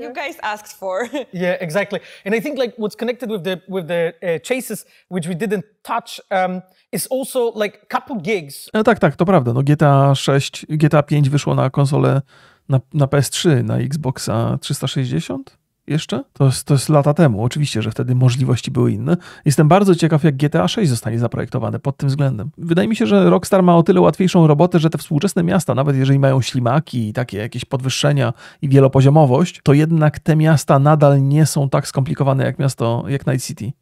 you guys asked for. yeah, exactly. And I think like what's connected with the with the uh, chases, which we didn't touch, um, is also like couple gigs. No, tak, tak, to prawda. No GTA 6, GTA 5 wyszło na konsolę na, na PS3, na Xboxa 360 jeszcze? To jest, to jest lata temu. Oczywiście, że wtedy możliwości były inne. Jestem bardzo ciekaw, jak GTA 6 zostanie zaprojektowane pod tym względem. Wydaje mi się, że Rockstar ma o tyle łatwiejszą robotę, że te współczesne miasta, nawet jeżeli mają ślimaki i takie jakieś podwyższenia i wielopoziomowość, to jednak te miasta nadal nie są tak skomplikowane jak miasto, jak Night City.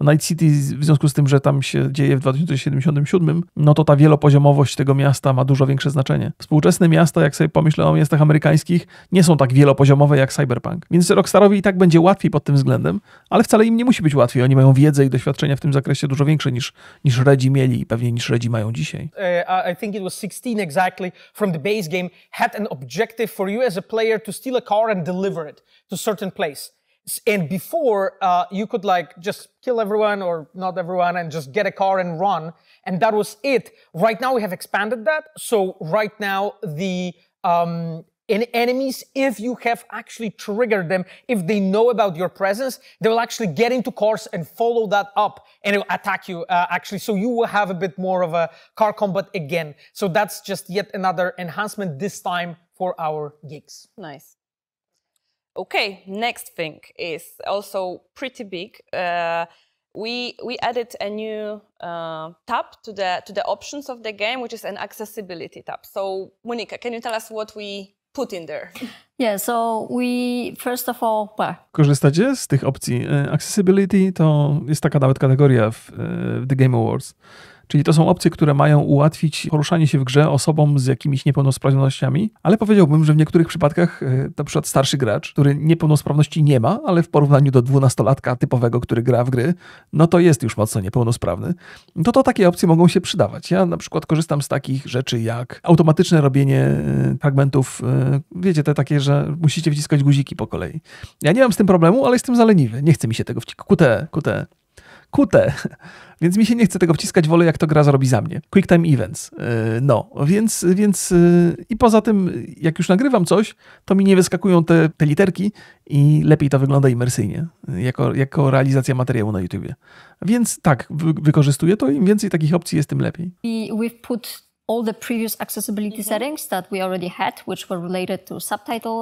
Night City w związku z tym, że tam się dzieje w 2077, no to ta wielopoziomowość tego miasta ma dużo większe znaczenie. Współczesne miasta, jak sobie pomyślę o miastach amerykańskich, nie są tak wielopoziomowe jak Cyberpunk. Więc Rockstarowi i tak będzie łatwiej pod tym względem, ale wcale im nie musi być łatwiej. Oni mają wiedzę i doświadczenia w tym zakresie dużo większe niż, niż Redzi mieli i pewnie niż Redzi mają dzisiaj. Uh, I think it was 16 exactly from the base game had an objective for you as a player to steal a car and deliver it to certain place. and before uh, you could like just kill everyone or not everyone and just get a car and run and that was it right now we have expanded that so right now the um, in enemies if you have actually triggered them if they know about your presence they will actually get into cars and follow that up and it will attack you uh, actually so you will have a bit more of a car combat again so that's just yet another enhancement this time for our gigs nice Okay, next thing is also pretty big. Uh, we we added a new uh, tab to the to the options of the game, which is an accessibility tab. So, Monica, can you tell us what we put in there? Yeah, so we first of all. Well. Korzystacie z tych opcji accessibility? To jest taka nawet kategoria w, w The Game Awards Czyli to są opcje, które mają ułatwić poruszanie się w grze osobom z jakimiś niepełnosprawnościami, ale powiedziałbym, że w niektórych przypadkach, e, na przykład starszy gracz, który niepełnosprawności nie ma, ale w porównaniu do dwunastolatka typowego, który gra w gry, no to jest już mocno niepełnosprawny, to no to takie opcje mogą się przydawać. Ja na przykład korzystam z takich rzeczy jak automatyczne robienie e, fragmentów, e, wiecie, te takie, że musicie wciskać guziki po kolei. Ja nie mam z tym problemu, ale jestem zaleniwy. Nie chce mi się tego wciskać. QTE, QTE kute, więc mi się nie chce tego wciskać, wolę jak to gra zrobi za mnie. Quick Time Events. E, no, więc, więc e, i poza tym, jak już nagrywam coś, to mi nie wyskakują te, te literki i lepiej to wygląda imersyjnie, jako, jako realizacja materiału na YouTubie. Więc tak, wy wykorzystuję to, im więcej takich opcji jest, tym lepiej. I we've put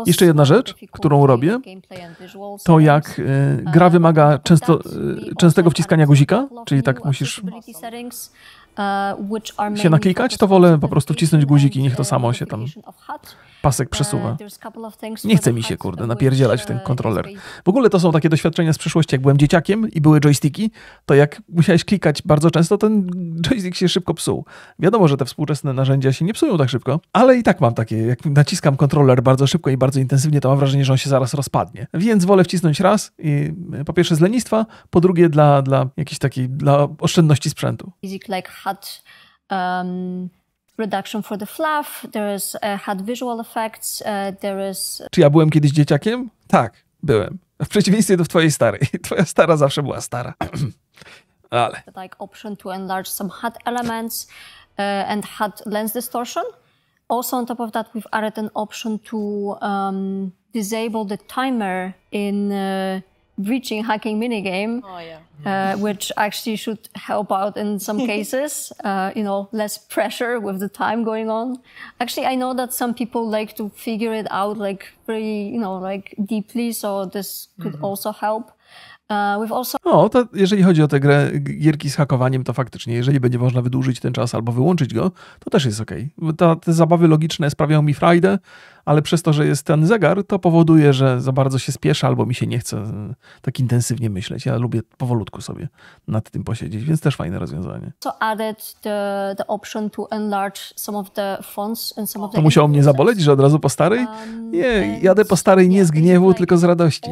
jeszcze jedna rzecz, którą robię, to jak e, gra wymaga często, e, częstego wciskania guzika, czyli tak musisz E, się naklikać, to wolę po prostu wcisnąć guziki, niech to samo się tam pasek e, przesuwa. Nie chce mi się, kurde, napierdzielać w ten kontroler. W ogóle to są takie doświadczenia z przeszłości, jak byłem dzieciakiem i były joysticki, to jak musiałeś klikać bardzo często, ten joystick się szybko psuł. Wiadomo, że te współczesne narzędzia się nie psują tak szybko, ale i tak mam takie, jak naciskam kontroler bardzo szybko i bardzo intensywnie, to mam wrażenie, że on się zaraz rozpadnie. Więc wolę wcisnąć raz, i, e, po pierwsze z lenistwa, po drugie dla, dla jakiejś takiej, dla oszczędności sprzętu. had um, reduction for the fluff, there is, uh, had visual effects, uh, there is... Uh, Czy ja byłem kiedyś dzieciakiem? Tak, byłem. W przeciwieństwie do twojej starej. Twoja stara zawsze była stara. Ale... Like option to enlarge some HUD elements uh, and HUD lens distortion. Also on top of that, we've added an option to um, disable the timer in uh, breaching hacking minigame. Oh, yeah uh, which actually should help out in some cases. Uh, you know, less pressure with the time going on. Actually, I know that some people like to figure it out like very, you know, like deeply. So this could mm -hmm. also help. Uh, o, No, to jeżeli chodzi o tę grę, gierki z hakowaniem, to faktycznie, jeżeli będzie można wydłużyć ten czas albo wyłączyć go, to też jest ok. Ta, te zabawy logiczne sprawiają mi frajdę, ale przez to, że jest ten zegar, to powoduje, że za bardzo się spieszę albo mi się nie chce e, tak intensywnie myśleć. Ja lubię powolutku sobie nad tym posiedzieć, więc też fajne rozwiązanie. So added the, the option to enlarge some of the fonts and some of the... To musiało mnie zaboleć, że od razu po starej? Um, nie, jadę po starej nie z gniewu, tylko z radości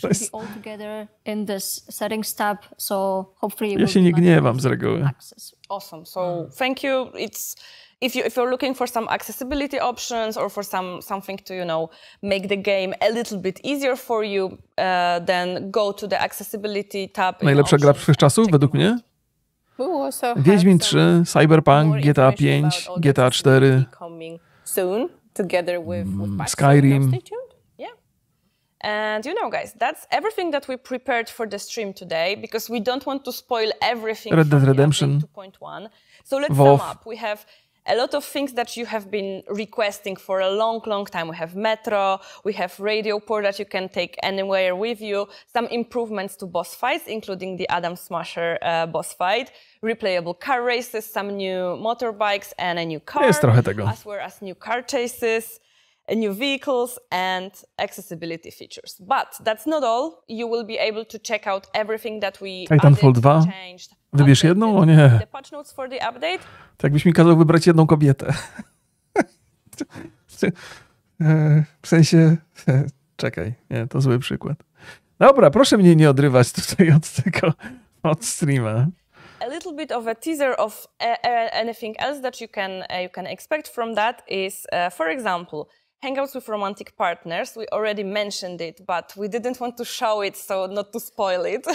should jest... all together in this settings tab, so hopefully... Ja się nie gniewam z reguły. Access. Awesome, so thank you. It's... if you if you're looking for some accessibility options or for some something to you know make the game a little bit easier for you, uh, then go to the accessibility tab. Najlepsza gra wszechczasów według mnie? Wiedźmin 3, Cyberpunk, GTA 5, GTA 4, Skyrim, And you know, guys, that's everything that we prepared for the stream today because we don't want to spoil everything. Red Dead Redemption 2.1. So let's Wolf. sum up. We have a lot of things that you have been requesting for a long, long time. We have Metro, we have Radio Port that you can take anywhere with you, some improvements to boss fights, including the Adam Smasher uh, boss fight, replayable car races, some new motorbikes, and a new car, as well as new car chases. new vehicles and accessibility features. But that's not all. You will be able to check out everything that we Titanfall 2? Changed, Wybierz jedną? O nie. The patch notes for the update. Tak jakbyś mi kazał wybrać jedną kobietę. w sensie... Czekaj, nie, to zły przykład. Dobra, proszę mnie nie odrywać tutaj od tego, od streama. a little bit of a teaser of e, e, anything else that you can e, you can expect from that is, uh, for example, Hangouts with romantic partners, we already mentioned it, but we didn't want to show it, so not to spoil it.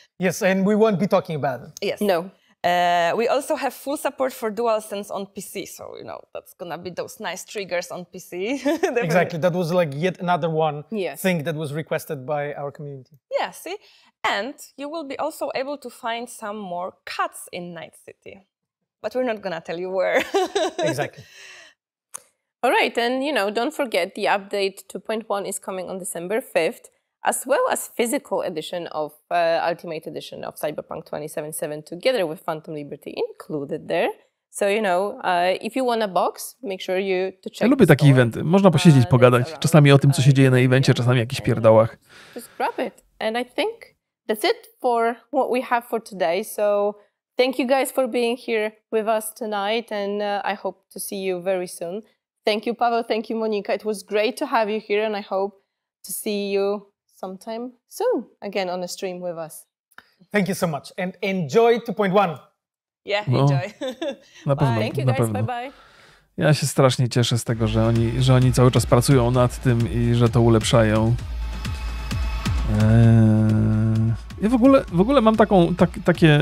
yes, and we won't be talking about it. Yes. No. Uh, we also have full support for DualSense on PC, so you know that's gonna be those nice triggers on PC. exactly, that was like yet another one yes. thing that was requested by our community. Yeah, see, and you will be also able to find some more cuts in Night City, but we're not gonna tell you where. exactly. All right, and you know, don't forget the update 2.1 is coming on December 5th, as well as physical edition of uh, Ultimate Edition of Cyberpunk 2077 together with Phantom Liberty included there. So, you know, uh, if you want a box, make sure you to check. Ja lubię takie eventy. Można posiedzieć, pogadać. Czasami o tym, co się dzieje na evencie, czasami o jakichś pierdołach. Just grab it. And I think that's it for what we have for today. So, thank you guys for being here with us tonight and uh, I hope to see you very soon. Thank you, Pavel. Thank you, Monika. It was great to have you here, and I hope to see you sometime soon again on a stream with us. Thank you so much, and enjoy 2.1. Yeah, no, enjoy. na pewno, Thank you, guys. Pewno. Bye bye. Ja się strasznie cieszę z tego, że oni, że oni cały czas pracują nad tym i że to ulepszają. Eee, ja w ogóle, w ogóle mam taką, tak, takie,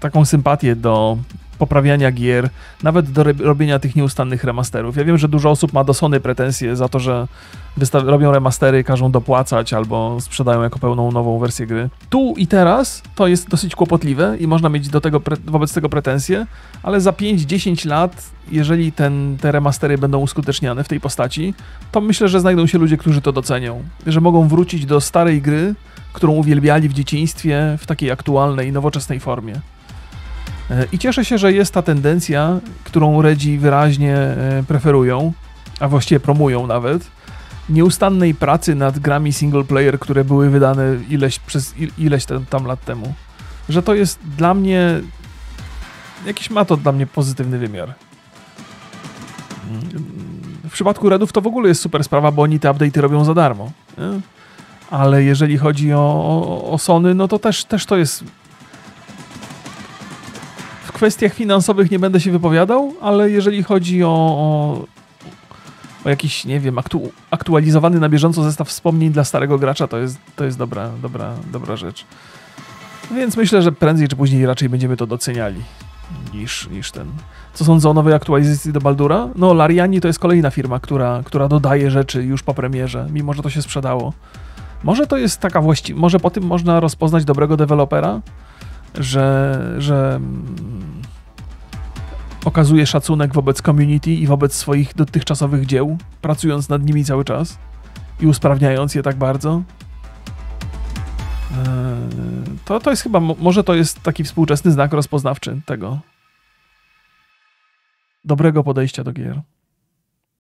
taką sympatię do poprawiania gier, nawet do robienia tych nieustannych remasterów. Ja wiem, że dużo osób ma do Sony pretensje za to, że robią remastery, każą dopłacać albo sprzedają jako pełną nową wersję gry. Tu i teraz to jest dosyć kłopotliwe i można mieć do tego wobec tego pretensje, ale za 5-10 lat, jeżeli ten, te remastery będą uskuteczniane w tej postaci, to myślę, że znajdą się ludzie, którzy to docenią, że mogą wrócić do starej gry, którą uwielbiali w dzieciństwie w takiej aktualnej, nowoczesnej formie. E, I cieszę się, że jest ta tendencja, którą Redzi wyraźnie e, preferują, a właściwie promują nawet, nieustannej pracy nad grami single player, które były wydane ileś, przez ileś tam lat temu. Że to jest dla mnie jakiś ma to dla mnie pozytywny wymiar. W przypadku Redów to w ogóle jest super sprawa, bo oni te update'y robią za darmo. Nie? Ale jeżeli chodzi o, o, Sony, no to też, też to jest kwestiach finansowych nie będę się wypowiadał, ale jeżeli chodzi o, o, o jakiś, nie wiem, aktu, aktualizowany na bieżąco zestaw wspomnień dla starego gracza, to jest, to jest dobra, dobra, dobra rzecz. Więc myślę, że prędzej czy później raczej będziemy to doceniali niż, niż ten. Co sądzę o nowej aktualizacji do Baldura? No, Lariani to jest kolejna firma, która, która dodaje rzeczy już po premierze, mimo że to się sprzedało. Może to jest taka właściwa, może po tym można rozpoznać dobrego dewelopera? że, że okazuje szacunek wobec community i wobec swoich dotychczasowych dzieł, pracując nad nimi cały czas i usprawniając je tak bardzo. E, to, to jest chyba, może to jest taki współczesny znak rozpoznawczy tego dobrego podejścia do gier.